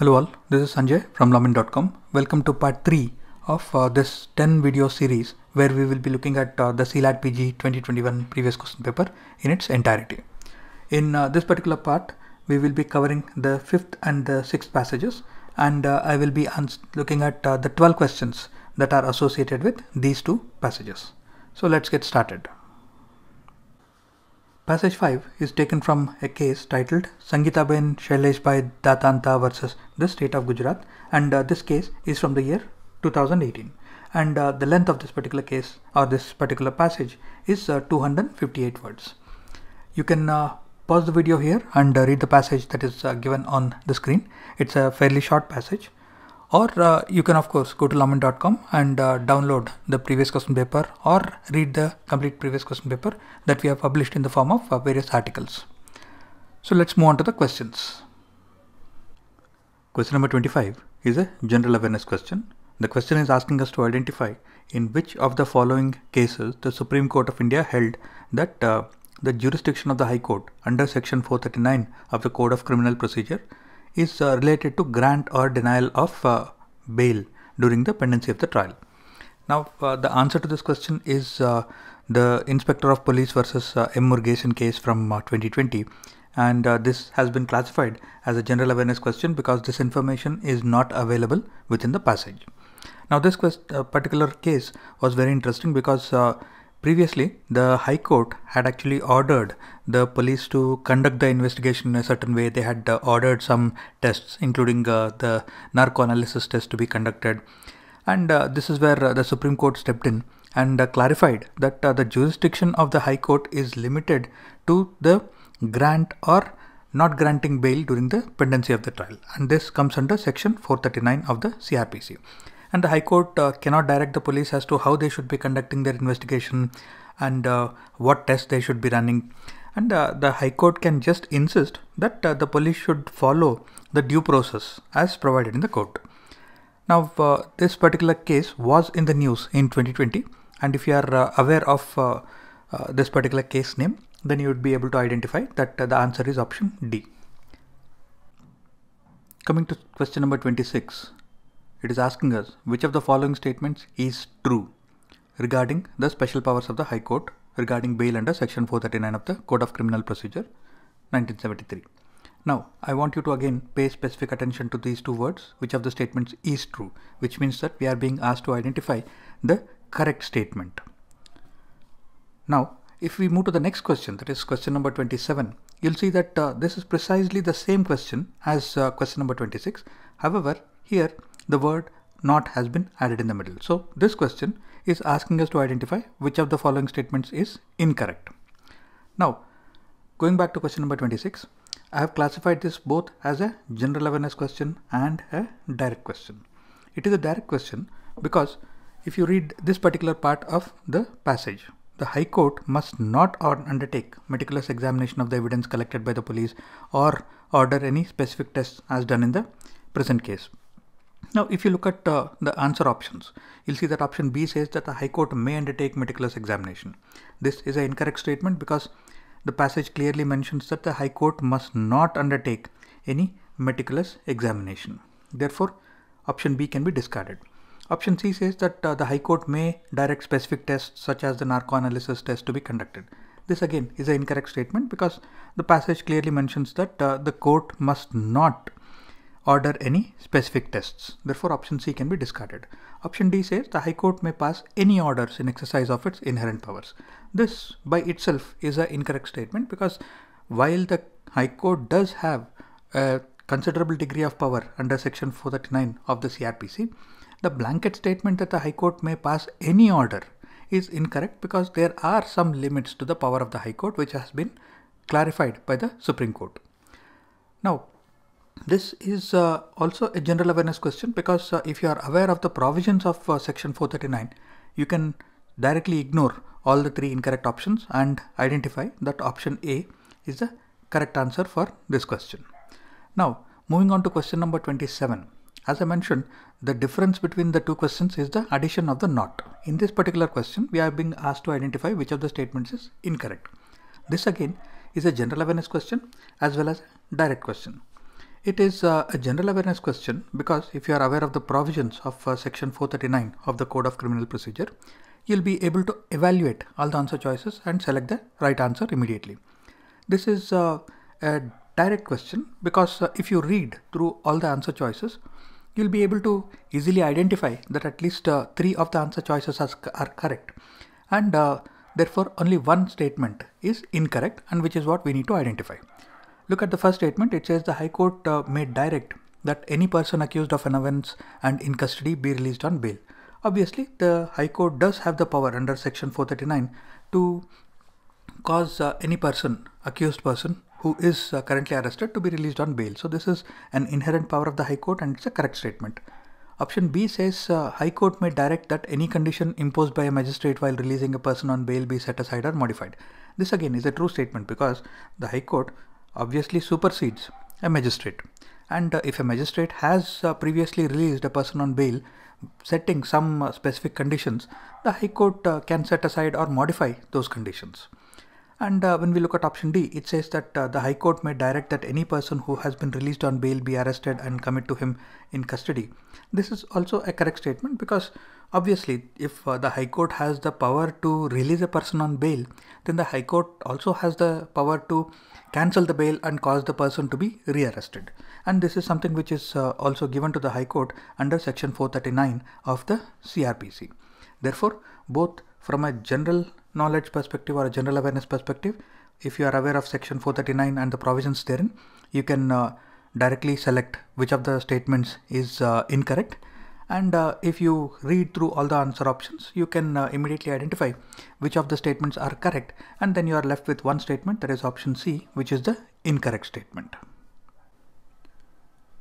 Hello all, this is Sanjay from Lamin.com. Welcome to part 3 of uh, this 10 video series where we will be looking at uh, the CLAT PG 2021 previous question paper in its entirety. In uh, this particular part, we will be covering the 5th and the 6th passages and uh, I will be looking at uh, the 12 questions that are associated with these two passages. So let's get started. Passage 5 is taken from a case titled Sangita Ben Shailesh by Datanta versus the state of Gujarat and uh, this case is from the year 2018 and uh, the length of this particular case or this particular passage is uh, 258 words. You can uh, pause the video here and uh, read the passage that is uh, given on the screen. It's a fairly short passage or uh, you can of course go to laman.com and uh, download the previous question paper or read the complete previous question paper that we have published in the form of uh, various articles. So let's move on to the questions. Question number 25 is a general awareness question. The question is asking us to identify in which of the following cases the Supreme Court of India held that uh, the jurisdiction of the High Court under section 439 of the Code of Criminal Procedure is uh, related to grant or denial of uh, bail during the pendency of the trial. Now, uh, the answer to this question is the Inspector of Police versus uh, M. case from 2020 and uh, this has been classified as a general awareness question because this information is not available within the passage. Now this quest, uh, particular case was very interesting because uh, Previously, the High Court had actually ordered the police to conduct the investigation in a certain way. They had uh, ordered some tests, including uh, the narcoanalysis test, to be conducted. And uh, this is where uh, the Supreme Court stepped in and uh, clarified that uh, the jurisdiction of the High Court is limited to the grant or not granting bail during the pendency of the trial. And this comes under Section 439 of the CRPC and the High Court uh, cannot direct the police as to how they should be conducting their investigation and uh, what tests they should be running. And uh, the High Court can just insist that uh, the police should follow the due process as provided in the court. Now, uh, this particular case was in the news in 2020, and if you are uh, aware of this particular case name, then you would be able to identify that the answer is option D. Coming to question number 26 it is asking us which of the following statements is true regarding the special powers of the High Court regarding bail under section 439 of the Code of Criminal Procedure 1973. Now I want you to again pay specific attention to these two words which of the statements is true which means that we are being asked to identify the correct statement. Now if we move to the next question that is question number 27 you'll see that uh, this is precisely the same question as uh, question number 26 however here the word not has been added in the middle. So this question is asking us to identify which of the following statements is incorrect. Now, going back to question number 26, I have classified this both as a general awareness question and a direct question. It is a direct question because if you read this particular part of the passage, the High Court must not undertake meticulous examination of the evidence collected by the police or order any specific tests as done in the present case. Now, if you look at uh, the answer options, you'll see that option B says that the High Court may undertake meticulous examination. This is an incorrect statement because the passage clearly mentions that the High Court must not undertake any meticulous examination. Therefore, option B can be discarded. Option C says that uh, the High Court may direct specific tests such as the narcoanalysis test to be conducted. This again is an incorrect statement because the passage clearly mentions that uh, the court must not order any specific tests. Therefore, option C can be discarded. Option D says the High Court may pass any orders in exercise of its inherent powers. This by itself is an incorrect statement because while the High Court does have a considerable degree of power under section 439 of the CRPC, the blanket statement that the High Court may pass any order is incorrect because there are some limits to the power of the High Court which has been clarified by the Supreme Court. Now, this is uh, also a general awareness question because uh, if you are aware of the provisions of uh, section 439, you can directly ignore all the three incorrect options and identify that option A is the correct answer for this question. Now, moving on to question number 27. As I mentioned, the difference between the two questions is the addition of the not. In this particular question, we are being asked to identify which of the statements is incorrect. This again is a general awareness question as well as direct question. It is uh, a general awareness question because if you are aware of the provisions of uh, section 439 of the Code of Criminal Procedure, you'll be able to evaluate all the answer choices and select the right answer immediately. This is uh, a direct question because uh, if you read through all the answer choices, you'll be able to easily identify that at least uh, three of the answer choices are, are correct and uh, therefore only one statement is incorrect and which is what we need to identify. Look at the first statement. It says the High Court uh, made direct that any person accused of an offence and in custody be released on bail. Obviously, the High Court does have the power under Section 439 to cause uh, any person, accused person, who is uh, currently arrested to be released on bail. So this is an inherent power of the High Court and it's a correct statement. Option B says uh, High Court may direct that any condition imposed by a magistrate while releasing a person on bail be set aside or modified. This again is a true statement because the High Court obviously supersedes a magistrate. And uh, if a magistrate has uh, previously released a person on bail, setting some uh, specific conditions, the High Court uh, can set aside or modify those conditions. And uh, when we look at option D, it says that uh, the High Court may direct that any person who has been released on bail be arrested and commit to him in custody. This is also a correct statement because Obviously, if uh, the High Court has the power to release a person on bail, then the High Court also has the power to cancel the bail and cause the person to be rearrested. And this is something which is uh, also given to the High Court under Section 439 of the CRPC. Therefore, both from a general knowledge perspective or a general awareness perspective, if you are aware of Section 439 and the provisions therein, you can uh, directly select which of the statements is uh, incorrect and uh, if you read through all the answer options you can uh, immediately identify which of the statements are correct and then you are left with one statement that is option C which is the incorrect statement.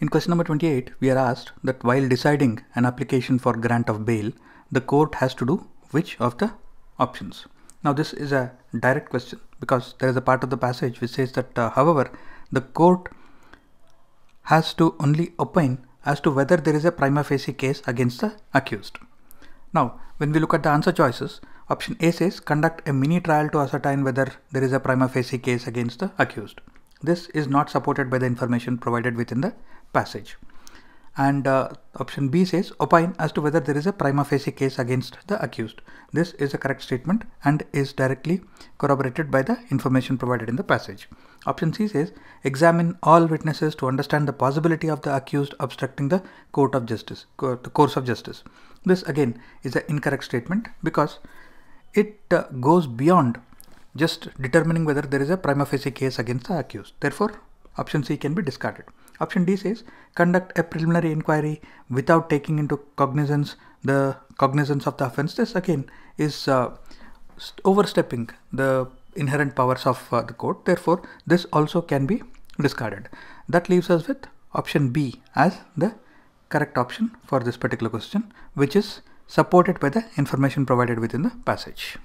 In question number 28 we are asked that while deciding an application for grant of bail the court has to do which of the options. Now this is a direct question because there is a part of the passage which says that uh, however the court has to only opine as to whether there is a prima facie case against the accused. Now, when we look at the answer choices, option A says conduct a mini trial to ascertain whether there is a prima facie case against the accused. This is not supported by the information provided within the passage. And uh, option B says opine as to whether there is a prima facie case against the accused. This is a correct statement and is directly corroborated by the information provided in the passage. Option C says, examine all witnesses to understand the possibility of the accused obstructing the court of justice, co- the course of justice. This again is an incorrect statement because it uh, goes beyond just determining whether there is a prima facie case against the accused. Therefore, option C can be discarded. Option D says conduct a preliminary inquiry without taking into cognizance the cognizance of the offense. This again is uh, overstepping the inherent powers of uh, the code. Therefore, this also can be discarded. That leaves us with option B as the correct option for this particular question, which is supported by the information provided within the passage.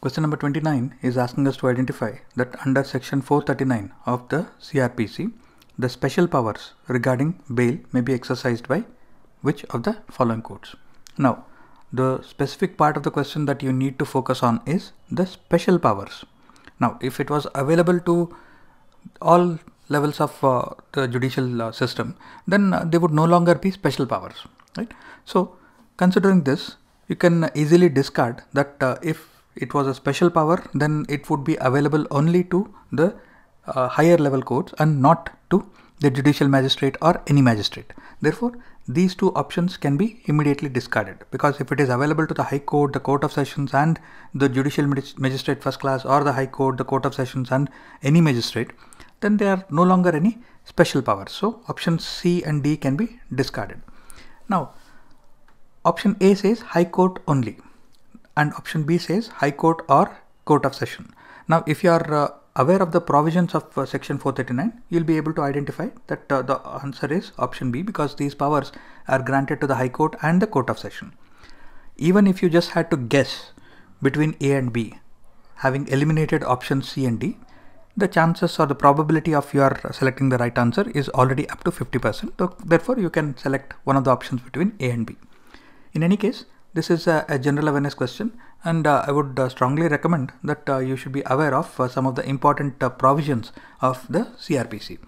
Question number 29 is asking us to identify that under section 439 of the CRPC, the special powers regarding bail may be exercised by which of the following courts? Now, the specific part of the question that you need to focus on is the special powers. Now, if it was available to all levels of uh, the judicial uh, system, then uh, they would no longer be special powers, right? So, considering this, you can easily discard that uh, if it was a special power, then it would be available only to the uh, higher level courts and not to the judicial magistrate or any magistrate. Therefore, these two options can be immediately discarded because if it is available to the High Court, the Court of Sessions and the Judicial Magistrate First Class or the High Court, the Court of Sessions and any magistrate, then they are no longer any special powers. So options C and D can be discarded. Now option A says High Court only and option B says High Court or Court of Session. Now if you are uh, aware of the provisions of uh, section 439, you'll be able to identify that uh, the answer is option B because these powers are granted to the High Court and the Court of Session. Even if you just had to guess between A and B, having eliminated options C and D, the chances or the probability of your selecting the right answer is already up to 50%. So therefore, you can select one of the options between A and B. In any case, this is a, a general awareness question and uh, I would uh, strongly recommend that uh, you should be aware of uh, some of the important uh, provisions of the CRPC.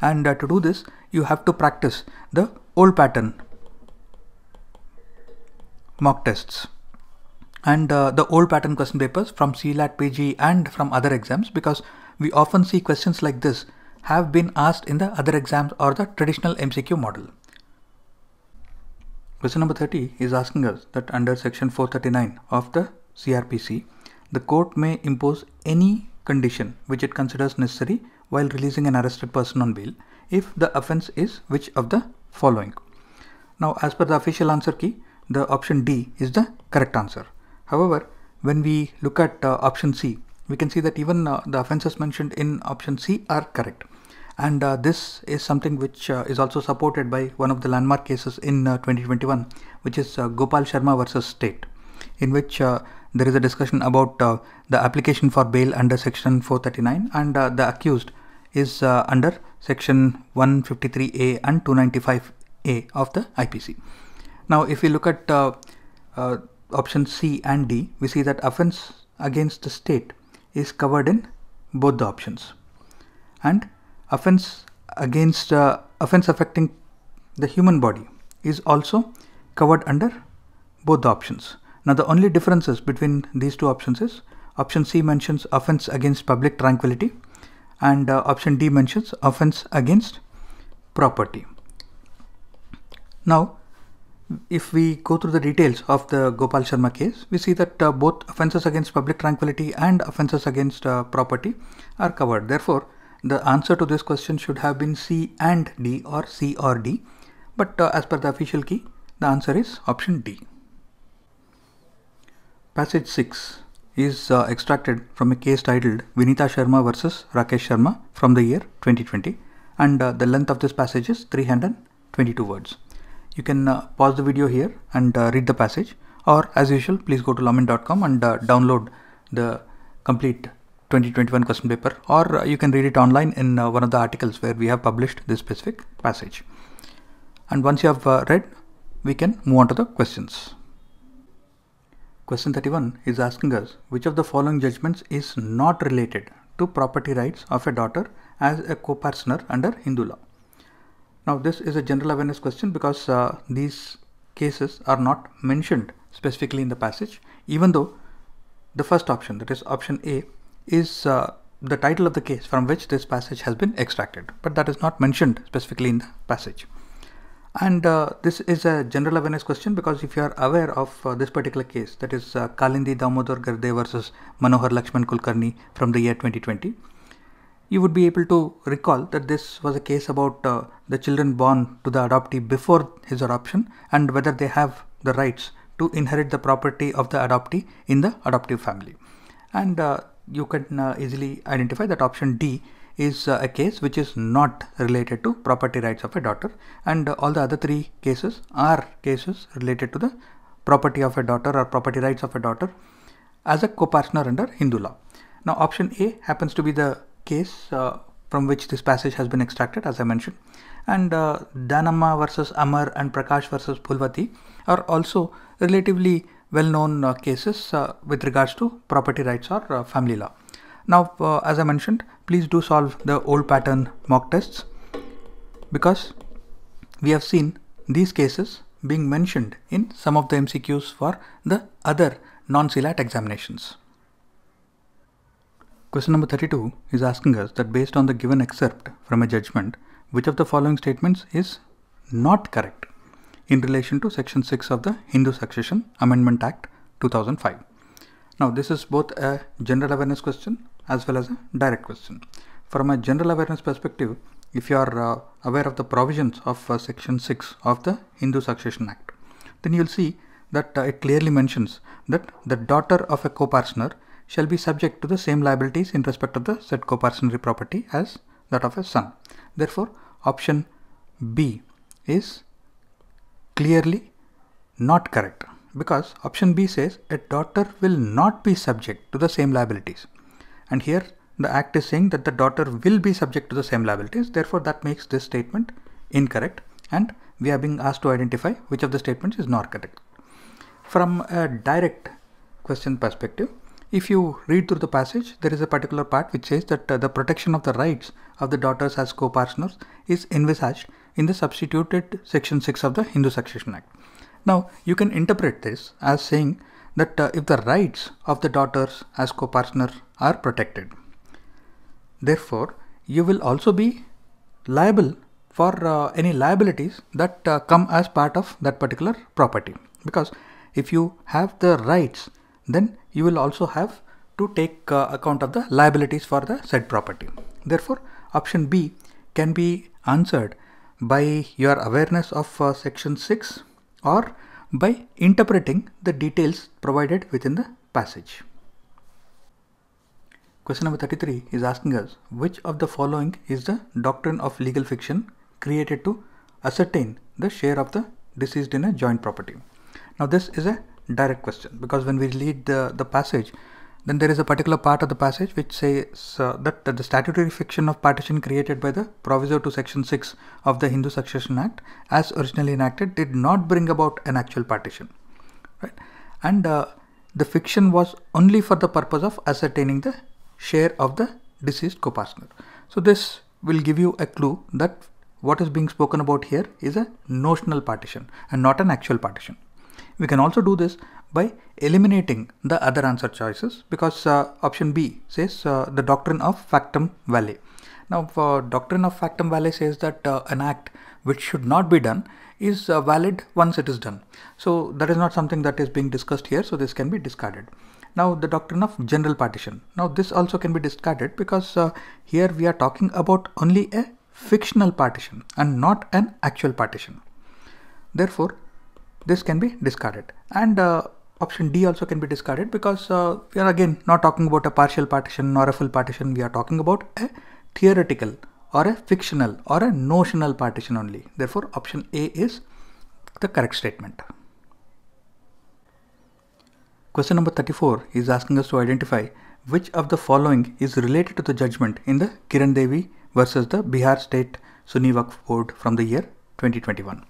And uh, to do this, you have to practice the old pattern mock tests and the old pattern question papers from CLAT PG and from other exams because we often see questions like this have been asked in the other exams or the traditional MCQ model. Question number 30 is asking us that under section 439 of the CRPC, the court may impose any condition which it considers necessary while releasing an arrested person on bail if the offence is which of the following. Now, as per the official answer key, the option D is the correct answer. However, when we look at uh, option C, we can see that even uh, the offences mentioned in option C are correct. And uh, this is something which uh, is also supported by one of the landmark cases in uh, 2021, which is uh, Gopal Sharma versus State, in which there is a discussion about uh, the application for bail under section 439 and uh, the accused is uh, under section 153a and 295a of the IPC. Now if we look at option C and D we see that offense against the state is covered in both the options and offense against uh, offense affecting the human body is also covered under both the options now the only differences between these two options is option C mentions offense against public tranquility and uh, option D mentions offense against property. Now if we go through the details of the Gopal Sharma case, we see that uh, both offences against public tranquility and offences against uh, property are covered. Therefore, the answer to this question should have been C and D or C or D. But uh, as per the official key, the answer is option D. Passage 6 is uh, extracted from a case titled Vinita Sharma versus Rakesh Sharma from the year 2020 and uh, the length of this passage is 322 words. You can uh, pause the video here and uh, read the passage or as usual please go to lamin.com and uh, download the complete 2021 question paper or uh, you can read it online in one of the articles where we have published this specific passage. And once you have read we can move on to the questions. Question 31 is asking us which of the following judgments is not related to property rights of a daughter as a co-partner under Hindu law. Now this is a general awareness question because uh, these cases are not mentioned specifically in the passage even though the first option that is option A is uh, the title of the case from which this passage has been extracted but that is not mentioned specifically in the passage. And uh, this is a general awareness question because if you are aware of uh, this particular case, that is uh, Kalindi Damodar Garde versus Manohar Lakshman Kulkarni from the year 2020, you would be able to recall that this was a case about uh, the children born to the adoptee before his adoption and whether they have the rights to inherit the property of the adoptee in the adoptive family. And uh, you can uh, easily identify that option D is uh, a case which is not related to property rights of a daughter and all the other three cases are cases related to the property of a daughter or property rights of a daughter as a co-partner under Hindu law. Now option A happens to be the case uh, from which this passage has been extracted as I mentioned and uh, Danamma versus Amar and Prakash versus Pulvati are also relatively well-known uh, cases uh, with regards to property rights or uh, family law. Now uh, as I mentioned please do solve the old pattern mock tests because we have seen these cases being mentioned in some of the MCQs for the other non-CLAT examinations. Question number 32 is asking us that based on the given excerpt from a judgment, which of the following statements is not correct in relation to section 6 of the Hindu Succession Amendment Act 2005. Now this is both a general awareness question as well as a direct question. From a general awareness perspective, if you are uh, aware of the provisions of uh, section 6 of the Hindu Succession Act, then you will see that uh, it clearly mentions that the daughter of a co partner shall be subject to the same liabilities in respect of the said co-parsonary property as that of a son. Therefore, option B is clearly not correct because option B says a daughter will not be subject to the same liabilities and here the act is saying that the daughter will be subject to the same liabilities therefore that makes this statement incorrect and we are being asked to identify which of the statements is not correct. From a direct question perspective, if you read through the passage, there is a particular part which says that uh, the protection of the rights of the daughters as co-partners is envisaged in the substituted section 6 of the Hindu Succession Act. Now, you can interpret this as saying that uh, if the rights of the daughters as co-partner are protected. Therefore, you will also be liable for uh, any liabilities that uh, come as part of that particular property because if you have the rights then you will also have to take uh, account of the liabilities for the said property. Therefore, option B can be answered by your awareness of uh, section 6 or by interpreting the details provided within the passage. Question number 33 is asking us which of the following is the doctrine of legal fiction created to ascertain the share of the deceased in a joint property. Now this is a direct question because when we read the, the passage then there is a particular part of the passage which says uh, that, that, the statutory fiction of partition created by the proviso to section 6 of the Hindu Succession Act as originally enacted did not bring about an actual partition. Right? And uh, the fiction was only for the purpose of ascertaining the share of the deceased co-partner. So this will give you a clue that what is being spoken about here is a notional partition and not an actual partition. We can also do this by eliminating the other answer choices because uh, option B says uh, the doctrine of factum valet. Now uh, doctrine of factum valet says that uh, an act which should not be done is uh, valid once it is done. So that is not something that is being discussed here so this can be discarded. Now the doctrine of general partition. Now this also can be discarded because uh, here we are talking about only a fictional partition and not an actual partition. Therefore this can be discarded and option D also can be discarded because uh, we are again not talking about a partial partition or a full partition. We are talking about a theoretical or a fictional or a notional partition only. Therefore, option A is the correct statement. Question number 34 is asking us to identify which of the following is related to the judgment in the Kiran Devi versus the Bihar State Sunni Waqf Board from the year 2021.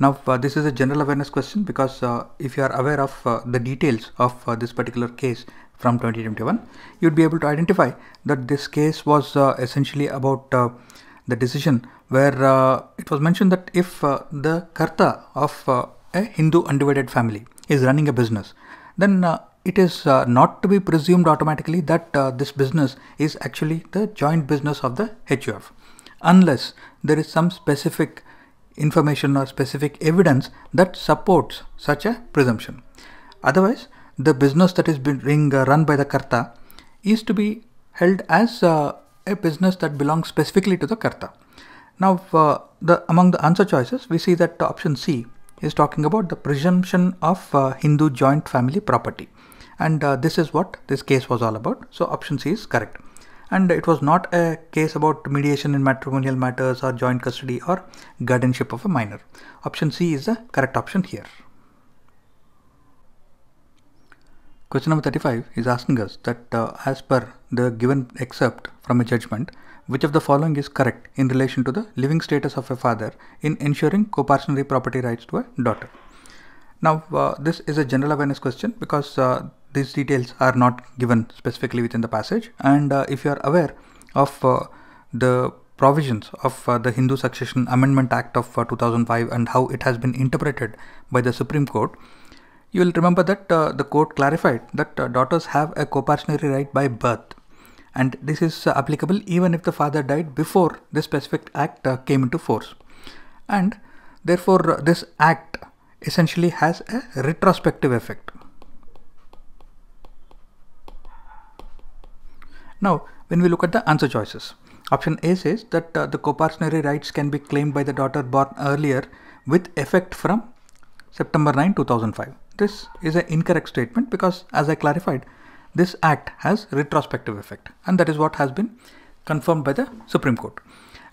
Now uh, this is a general awareness question because uh, if you are aware of uh, the details of uh, this particular case from 2021, you'd be able to identify that this case was uh, essentially about uh, the decision where it was mentioned that if the karta of a Hindu undivided family is running a business, then it is not to be presumed automatically that this business is actually the joint business of the HUF unless there is some specific information or specific evidence that supports such a presumption. Otherwise, the business that is being uh, run by the karta is to be held as uh, a business that belongs specifically to the karta. Now, uh, the, among the answer choices, we see that option C is talking about the presumption of uh, Hindu joint family property. And uh, this is what this case was all about. So option C is correct and it was not a case about mediation in matrimonial matters or joint custody or guardianship of a minor. Option C is the correct option here. Question number 35 is asking us that uh, as per the given excerpt from a judgment, which of the following is correct in relation to the living status of a father in ensuring coparcenary property rights to a daughter? Now, uh, this is a general awareness question because uh, these details are not given specifically within the passage and uh, if you are aware of uh, the provisions of uh, the Hindu Succession Amendment Act of uh, 2005 and how it has been interpreted by the Supreme Court, you will remember that uh, the court clarified that uh, daughters have a copartnerary right by birth and this is applicable even if the father died before this specific act came into force and therefore this act essentially has a retrospective effect Now, when we look at the answer choices, option A says that uh, the coparcenary rights can be claimed by the daughter born earlier with effect from September 9, 2005. This is an incorrect statement because as I clarified, this act has retrospective effect and that is what has been confirmed by the Supreme Court.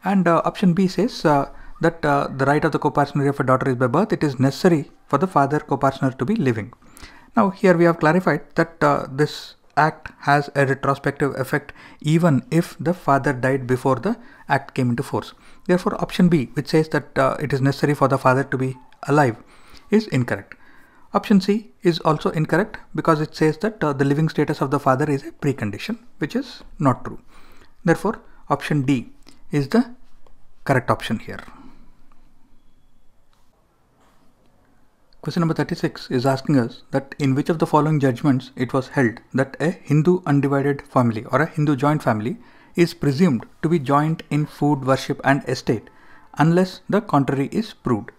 And uh, option B says uh, that uh, the right of the coparcenary of a daughter is by birth, it is necessary for the father coparcenary to be living. Now here we have clarified that uh, this act has a retrospective effect even if the father died before the act came into force. Therefore, option B, which says that uh, it is necessary for the father to be alive, is incorrect. Option C is also incorrect because it says that uh, the living status of the father is a precondition, which is not true. Therefore, option D is the correct option here. Question number 36 is asking us that in which of the following judgments it was held that a Hindu undivided family or a Hindu joint family is presumed to be joint in food, worship and estate unless the contrary is proved.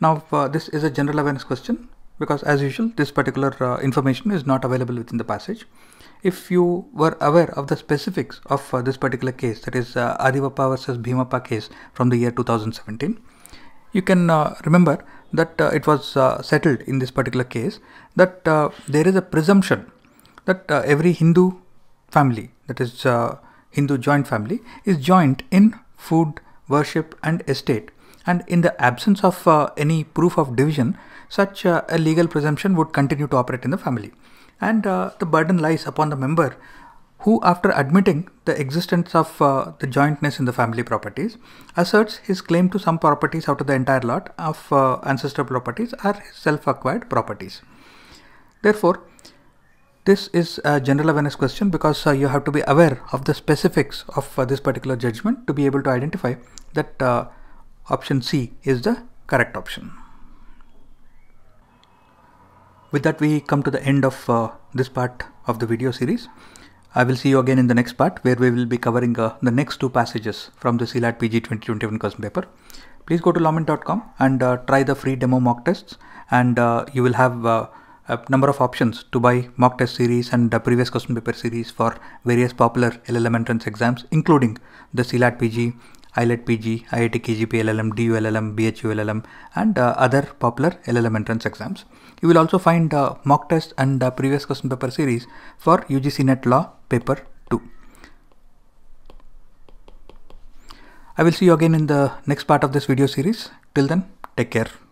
Now uh, this is a general awareness question because as usual this particular uh, information is not available within the passage. If you were aware of the specifics of uh, this particular case that is uh, Adivappa versus Bhimappa case from the year 2017, you can uh, remember that uh, it was uh, settled in this particular case that uh, there is a presumption that every Hindu family, that is Hindu joint family, is joint in food, worship, and estate. And in the absence of any proof of division, such a legal presumption would continue to operate in the family and uh, the burden lies upon the member who after admitting the existence of uh, the jointness in the family properties, asserts his claim to some properties out of the entire lot of uh, ancestral properties are self-acquired properties. Therefore, this is a general awareness question because uh, you have to be aware of the specifics of uh, this particular judgment to be able to identify that uh, option C is the correct option. With that we come to the end of uh, this part of the video series. I will see you again in the next part where we will be covering uh, the next two passages from the CLAT PG 2021 question paper. Please go to lawman.com and uh, try the free demo mock tests and uh, you will have uh, a number of options to buy mock test series and previous question paper series for various popular LLM entrance exams including the CLAT PG ILET PG, IIT KGP LLM, DU LLM, BHU LLM and uh, other popular LLM entrance exams. You will also find uh, mock test and uh, previous question paper series for UGC NET Law paper 2. I will see you again in the next part of this video series. Till then, take care.